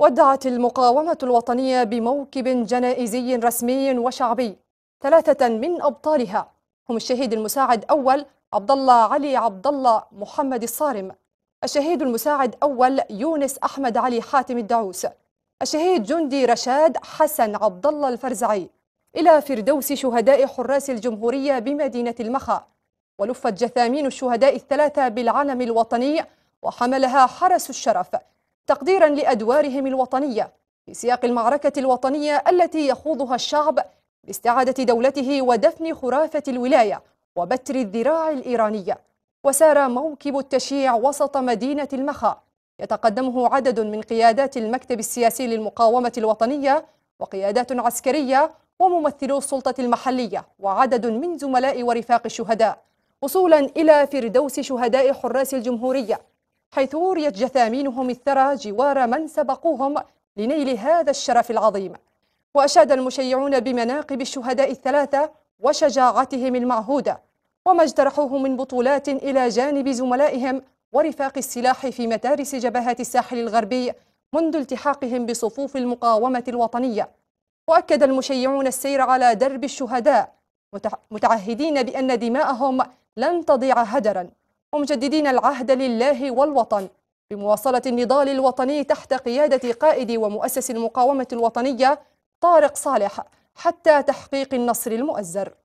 ودعت المقاومة الوطنية بموكب جنائزي رسمي وشعبي ثلاثة من أبطالها هم الشهيد المساعد أول عبد الله علي عبد الله محمد الصارم الشهيد المساعد أول يونس أحمد علي حاتم الدعوس الشهيد جندي رشاد حسن عبد الله الفرزعي إلى فردوس شهداء حراس الجمهورية بمدينة المخا ولفت جثامين الشهداء الثلاثة بالعلم الوطني وحملها حرس الشرف تقديرا لأدوارهم الوطنية في سياق المعركة الوطنية التي يخوضها الشعب لاستعادة دولته ودفن خرافة الولاية وبتر الذراع الإيرانية وسار موكب التشييع وسط مدينة المخا يتقدمه عدد من قيادات المكتب السياسي للمقاومة الوطنية وقيادات عسكرية وممثلو السلطة المحلية وعدد من زملاء ورفاق الشهداء وصولا إلى فردوس شهداء حراس الجمهورية حيث أوريت جثامينهم الثرى جوار من سبقوهم لنيل هذا الشرف العظيم وأشاد المشيعون بمناقب الشهداء الثلاثة وشجاعتهم المعهودة وما اجترحوه من بطولات إلى جانب زملائهم ورفاق السلاح في مدارس جبهات الساحل الغربي منذ التحاقهم بصفوف المقاومة الوطنية وأكد المشيعون السير على درب الشهداء متعهدين بأن دماءهم لن تضيع هدراً ومجددين العهد لله والوطن بمواصلة النضال الوطني تحت قيادة قائد ومؤسس المقاومة الوطنية طارق صالح حتى تحقيق النصر المؤزر